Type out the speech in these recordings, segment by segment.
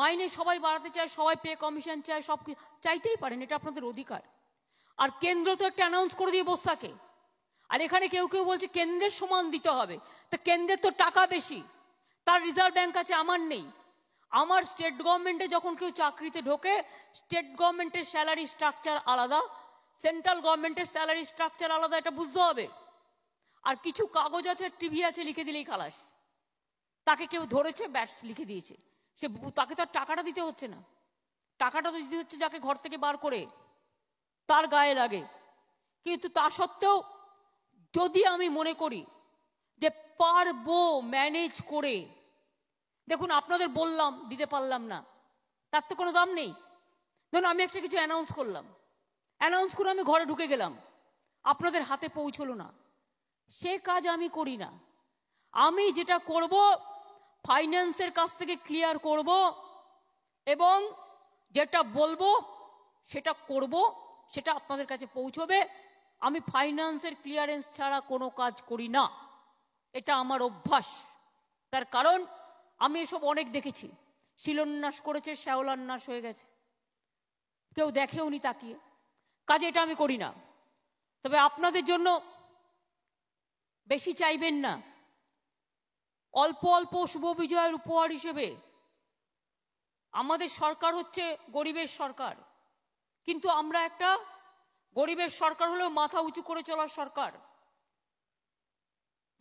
মাইনে সবাই বাড়াতে চায় সবাই পে কমিশন চায় সব চাইতেই পারেন এটা আপনাদের অধিকার আর কেন্দ্র তো একটা অ্যানাউন্স করে দিয়ে বসে থাকে আর এখানে কেউ কেউ বলছে কেন্দ্রের সমান দিতে হবে তা কেন্দ্রের তো টাকা বেশি তার রিজার্ভ ব্যাংক আছে আমার নেই আমার স্টেট গভর্নমেন্টে যখন কেউ চাকরিতে ঢোকে স্টেট গভর্নমেন্টের স্যালারি স্ট্রাকচার আলাদা সেন্ট্রাল গভর্নমেন্টের স্যালারি স্ট্রাকচার আলাদা এটা বুঝতে হবে আর কিছু কাগজ আছে টিভি আছে লিখে দিলেই খালাস তাকে কেউ ধরেছে ব্যাটস লিখে দিয়েছে সে তাকে তো আর টাকাটা দিতে হচ্ছে না টাকাটা তো দিতে হচ্ছে যাকে ঘর থেকে বার করে তার গায়ে লাগে কিন্তু তা সত্ত্বেও যদি আমি মনে করি যে পারবো ম্যানেজ করে দেখুন আপনাদের বললাম দিতে পারলাম না তার তো কোনো দাম নেই ধরুন আমি একটা কিছু অ্যানাউন্স করলাম অ্যানাউন্স করে আমি ঘরে ঢুকে গেলাম আপনাদের হাতে পৌঁছলো না সে কাজ আমি করি না আমি যেটা করব ফাইন্যান্সের কাছ থেকে ক্লিয়ার করব এবং যেটা বলবো সেটা করব সেটা আপনাদের কাছে পৌঁছবে আমি ফাইন্যান্সের ক্লিয়ারেন্স ছাড়া কোনো কাজ করি না এটা আমার অভ্যাস তার কারণ আমি এসব অনেক দেখেছি শিলন্যাস করেছে শ্যাওলান্যাস হয়ে গেছে কেউ দেখেও নি তাকিয়ে কাজে এটা আমি করি না তবে আপনাদের জন্য বেশি চাইবেন না অল্প অল্প শুভ বিজয়ের উপহার হিসেবে আমাদের সরকার হচ্ছে গরিবের সরকার কিন্তু আমরা একটা গরিবের সরকার হলেও মাথা উঁচু করে চলার সরকার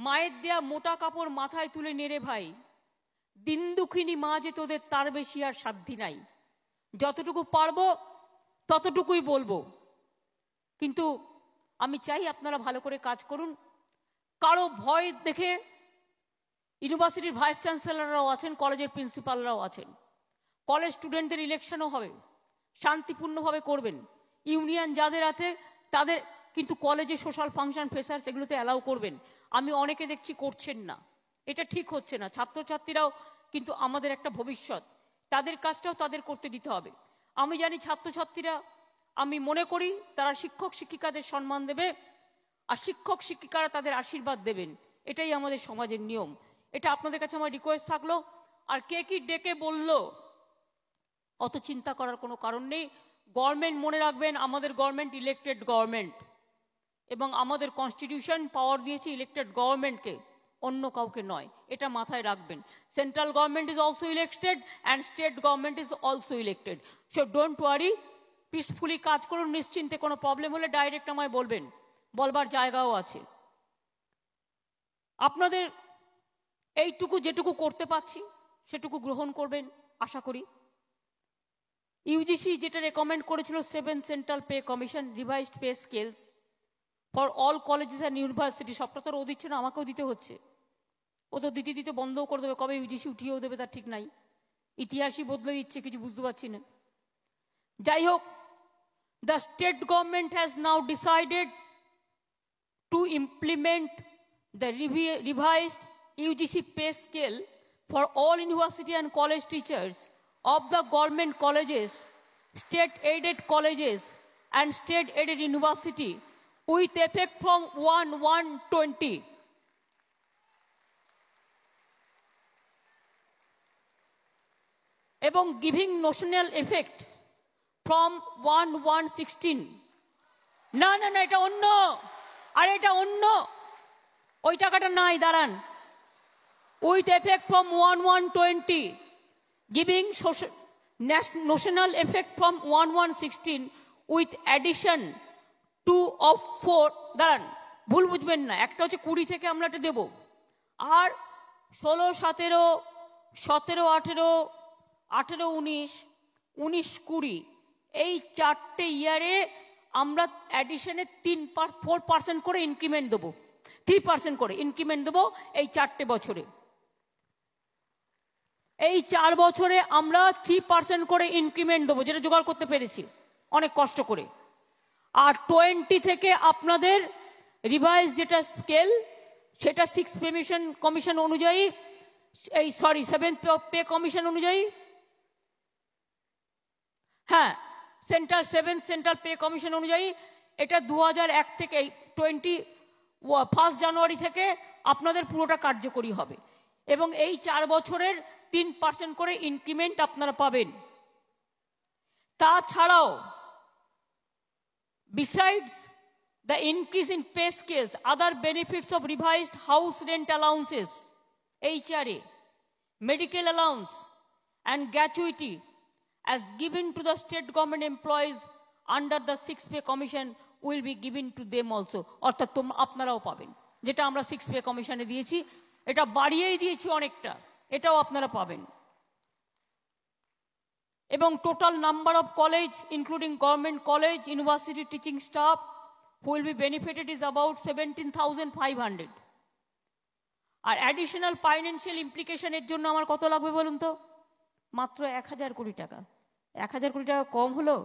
মায়ের দেয়া মোটা কাপড় মাথায় তুলে নেড়ে ভাই দিন দুঃখিনী মা যে তোদের তার বেশি আর সাধ্যি নাই যতটুকু পারব ততটুকুই বলবো কিন্তু আমি চাই আপনারা ভালো করে কাজ করুন কারো ভয় দেখে ইউনিভার্সিটির ভাইস চ্যান্সেলররাও আছেন কলেজের প্রিন্সিপালরাও আছেন কলেজ স্টুডেন্টদের ইলেকশনও হবে শান্তিপূর্ণভাবে করবেন ইউনিয়ন যাদের আছে তাদের কিন্তু কলেজে সোশ্যাল ফাংশন ফেসার সেগুলোতে অ্যালাউ করবেন আমি অনেকে দেখছি করছেন না এটা ঠিক হচ্ছে না ছাত্রছাত্রীরাও কিন্তু আমাদের একটা ভবিষ্যৎ তাদের কাজটাও তাদের করতে দিতে হবে আমি জানি ছাত্রছাত্রীরা আমি মনে করি তারা শিক্ষক শিক্ষিকাদের সম্মান দেবে আর শিক্ষক শিক্ষিকারা তাদের আশীর্বাদ দেবেন এটাই আমাদের সমাজের নিয়ম এটা আপনাদের কাছে আমার রিকোয়েস্ট থাকলো আর কে কি ডেকে বলল অত চিন্তা করার কোনো কারণ নেই গভর্নমেন্ট মনে রাখবেন আমাদের গভর্নমেন্ট ইলেকটেড গভর্নমেন্ট এবং আমাদের কনস্টিটিউশন পাওয়ার দিয়েছে ইলেকটেড গভর্নমেন্টকে অন্য কাউকে নয় এটা মাথায় রাখবেন central government is also elected and state government is also elected so don't worry peacefully কাজ করুন নিশ্চিন্তে কোনো প্রবলেম হলে ডাইরেক্ট আমায় বলবেন বলবার জায়গাও আছে আপনাদের এইটুকু যেটুকু করতে পাচ্ছি সেটুকু গ্রহণ করবেন আশা করি ইউজিসি যেটা রেকমেন্ড করেছিল seven central pay commission revised pay scales for all colleges and university সবটা তো ও দিচ্ছে না আমাকেও দিতে হচ্ছে ও তো দিতে দিতে বন্ধও করে দেবে কবে ইউজিসি উঠিয়েও দেবে তার ঠিক নাই ইতিহাসই বদলে দিচ্ছে কিছু বুঝতে পারছি না যাই হোক the state government has now decided to implement the revised UGC pay scale for all university and college teachers of the government colleges, state-aided colleges, and state-aided university with effect from 1-1-20. এবং giving notional effect from one no, it's না না না এটা অন্য আর এটা অন্য ওই টাকাটা নাই দাঁড়ান with effect from one one twenty giving notional effect from one one sixteen with addition to of four দাঁড়ান ভুল বুঝবেন না একটা হচ্ছে কুড়ি থেকে আমরা এটা দেব আর ষোলো সতেরো সতেরো আঠেরো আঠেরো উনিশ উনিশ কুড়ি এই চারটে ইয়ারে আমরা অ্যাডিশনে তিন ফোর পার্সেন্ট করে ইনক্রিমেন্ট দেবো থ্রি পার্সেন্ট করে ইনক্রিমেন্ট দেবো এই চারটে বছরে এই চার বছরে আমরা থ্রি পার্সেন্ট করে ইনক্রিমেন্ট দেবো যেটা জোগাড় করতে পেরেছি অনেক কষ্ট করে আর টোয়েন্টি থেকে আপনাদের রিভাইজ যেটা স্কেল সেটা সিক্স পেমিশন কমিশন অনুযায়ী এই সরি সেভেন পে কমিশন অনুযায়ী হ্যাঁ central seven central pay commission অনুযায়ী এটা দু এক থেকে টোয়েন্টি ফার্স্ট জানুয়ারি থেকে আপনাদের পুরোটা কার্যকরী হবে এবং এই চার বছরের তিন পার্সেন্ট করে ইনক্রিমেন্ট আপনারা পাবেন তাছাড়াও besides the increase in pay scales other benefits of revise house rent allowances HRA medical allowance and gratuity as given to the state government employees under the six pay commission will be given to them also অর্থাৎ আপনারাও পাবেন যেটা আমরা six pay কমিশনে দিয়েছি এটা বাড়িয়েই দিয়েছি অনেকটা এটাও আপনারা পাবেন এবং total number of college including government college university teaching staff will be benefited is about seventeen thousand five hundred আর অ্যাডিশনাল ফাইন্যান্সিয়াল ইমপ্লিকেশনের জন্য আমার কত লাগবে বলুন তো মাত্র এক হাজার কোটি টাকা এক হাজার কোটি টাকা কম হলো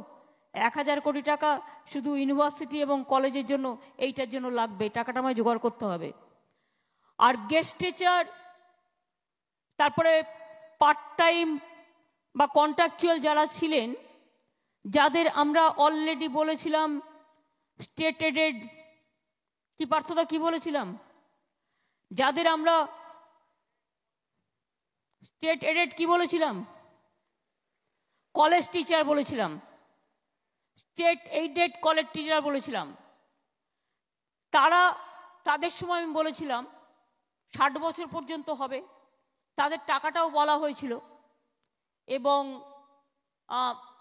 এক হাজার কোটি টাকা শুধু ইউনিভার্সিটি এবং কলেজের জন্য এইটার জন্য লাগবে টাকাটা আমায় জোগাড় করতে হবে আর গেস্ট টিচার তারপরে পার্ট টাইম বা কন্ট্রাকচুয়াল যারা ছিলেন যাদের আমরা অলরেডি বলেছিলাম স্টেট এডেড কি পার্থতা কি বলেছিলাম যাদের আমরা স্টেট এডেড কি বলেছিলাম কলেজ টিচার বলেছিলাম স্টেট এইডেড কলেজ টিচার বলেছিলাম তারা তাদের সময় আমি বলেছিলাম ষাট বছর পর্যন্ত হবে তাদের টাকাটাও বলা হয়েছিল এবং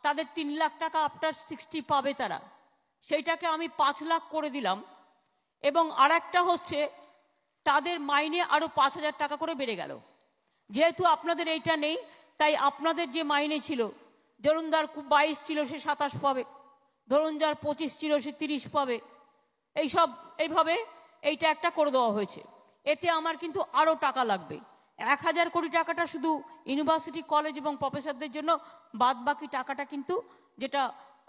তাদের তিন লাখ টাকা আফটার সিক্সটি পাবে তারা সেইটাকে আমি পাঁচ লাখ করে দিলাম এবং আর একটা হচ্ছে তাদের মাইনে আরও পাঁচ হাজার টাকা করে বেড়ে গেল যেহেতু আপনাদের এইটা নেই তাই আপনাদের যে মাইনে ছিল ধরুন যার বাইশ ছিল সে সাতাশ পাবে ধরুন যার পঁচিশ ছিল সে তিরিশ পাবে এইসব এইভাবে এইটা একটা করে দেওয়া হয়েছে এতে আমার কিন্তু আরও টাকা লাগবে এক হাজার কোটি টাকাটা শুধু ইউনিভার্সিটি কলেজ এবং প্রফেসরদের জন্য বাদ বাকি টাকাটা কিন্তু যেটা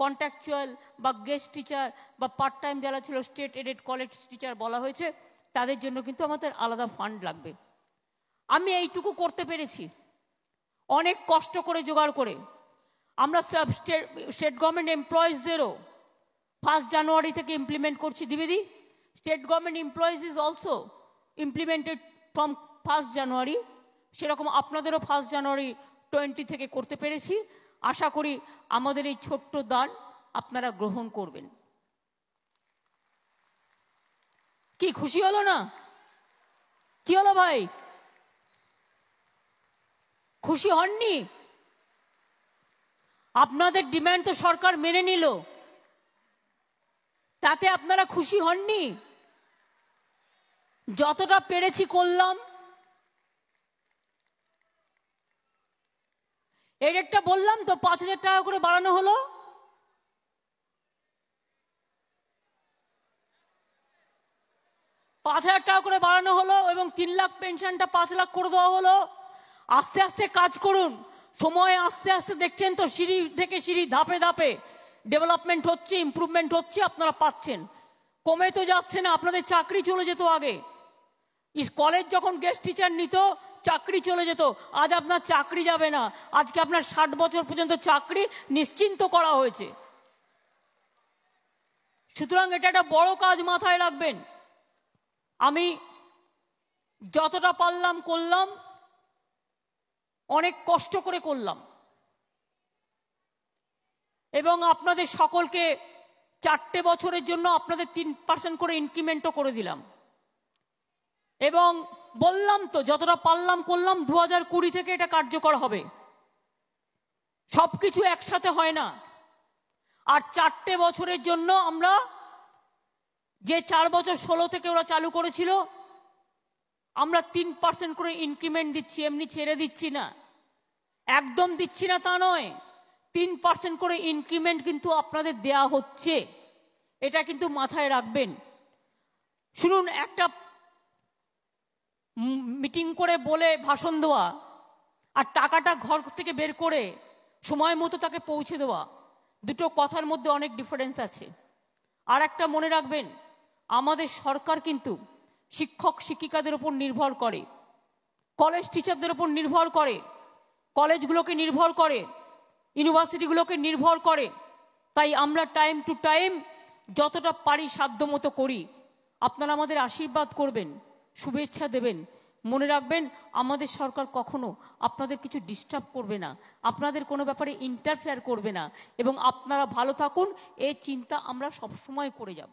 কন্ট্যাকচুয়াল বা গেস্ট টিচার বা পার্ট টাইম যারা ছিল স্টেট এডেড কলেজ টিচার বলা হয়েছে তাদের জন্য কিন্তু আমাদের আলাদা ফান্ড লাগবে আমি এইটুকু করতে পেরেছি অনেক কষ্ট করে জোগাড় করে আমরা সব স্টেট স্টেট গভর্নমেন্ট এমপ্লয়িজদেরও ফার্স্ট জানুয়ারি থেকে ইমপ্লিমেন্ট করছি দ্বিবেদী state government employees is also implemented from first January সেরকম আপনাদেরও ফার্স্ট জানুয়ারি টোয়েন্টি থেকে করতে পেরেছি আশা করি আমাদের এই ছোট্ট দান আপনারা গ্রহণ করবেন কি খুশি হলো না কি হলো ভাই খুশি হননি আপনাদের ডিম্যান্ড তো সরকার মেনে নিল তাতে আপনারা খুশি হননি যতটা পেরেছি করলাম এই রেটটা বললাম তো পাঁচ হাজার টাকা করে বাড়ানো হলো পাঁচ হাজার টাকা করে বাড়ানো হলো এবং তিন লাখ পেনশনটা পাঁচ লাখ করে দেওয়া হলো আস্তে আস্তে কাজ করুন সময় আস্তে আস্তে দেখছেন তো সিঁড়ি থেকে সিঁড়ি ধাপে ধাপে ডেভেলপমেন্ট হচ্ছে ইম্প্রুভমেন্ট হচ্ছে আপনারা পাচ্ছেন কমে তো যাচ্ছে না আপনাদের চাকরি চলে যেত আগে কলেজ যখন গেস্ট টিচার নিত চাকরি চলে যেত আজ আপনার চাকরি যাবে না আজকে আপনার ষাট বছর পর্যন্ত চাকরি নিশ্চিন্ত করা হয়েছে সুতরাং এটা একটা বড় কাজ মাথায় রাখবেন আমি যতটা পারলাম করলাম অনেক কষ্ট করে করলাম এবং আপনাদের সকলকে চারটে বছরের জন্য আপনাদের তিন পার্সেন্ট করে ইনক্রিমেন্টও করে দিলাম এবং বললাম তো যতটা পারলাম করলাম দু হাজার কুড়ি থেকে এটা কার্যকর হবে সব কিছু একসাথে হয় না আর চারটে বছরের জন্য আমরা যে চার বছর ষোলো থেকে ওরা চালু করেছিল আমরা তিন পার্সেন্ট করে ইনক্রিমেন্ট দিচ্ছি এমনি ছেড়ে দিচ্ছি না একদম দিচ্ছি না তা নয় তিন পার্সেন্ট করে ইনক্রিমেন্ট কিন্তু আপনাদের দেয়া হচ্ছে এটা কিন্তু মাথায় রাখবেন শুনুন একটা মিটিং করে বলে ভাষণ দেওয়া আর টাকাটা ঘর থেকে বের করে সময় মতো তাকে পৌঁছে দেওয়া দুটো কথার মধ্যে অনেক ডিফারেন্স আছে আর একটা মনে রাখবেন আমাদের সরকার কিন্তু শিক্ষক শিক্ষিকাদের ওপর নির্ভর করে কলেজ টিচারদের ওপর নির্ভর করে কলেজগুলোকে নির্ভর করে ইউনিভার্সিটিগুলোকে নির্ভর করে তাই আমরা টাইম টু টাইম যতটা পারি সাধ্য মতো করি আপনারা আমাদের আশীর্বাদ করবেন শুভেচ্ছা দেবেন মনে রাখবেন আমাদের সরকার কখনো আপনাদের কিছু ডিস্টার্ব করবে না আপনাদের কোনো ব্যাপারে ইন্টারফেয়ার করবে না এবং আপনারা ভালো থাকুন এই চিন্তা আমরা সবসময় করে যাব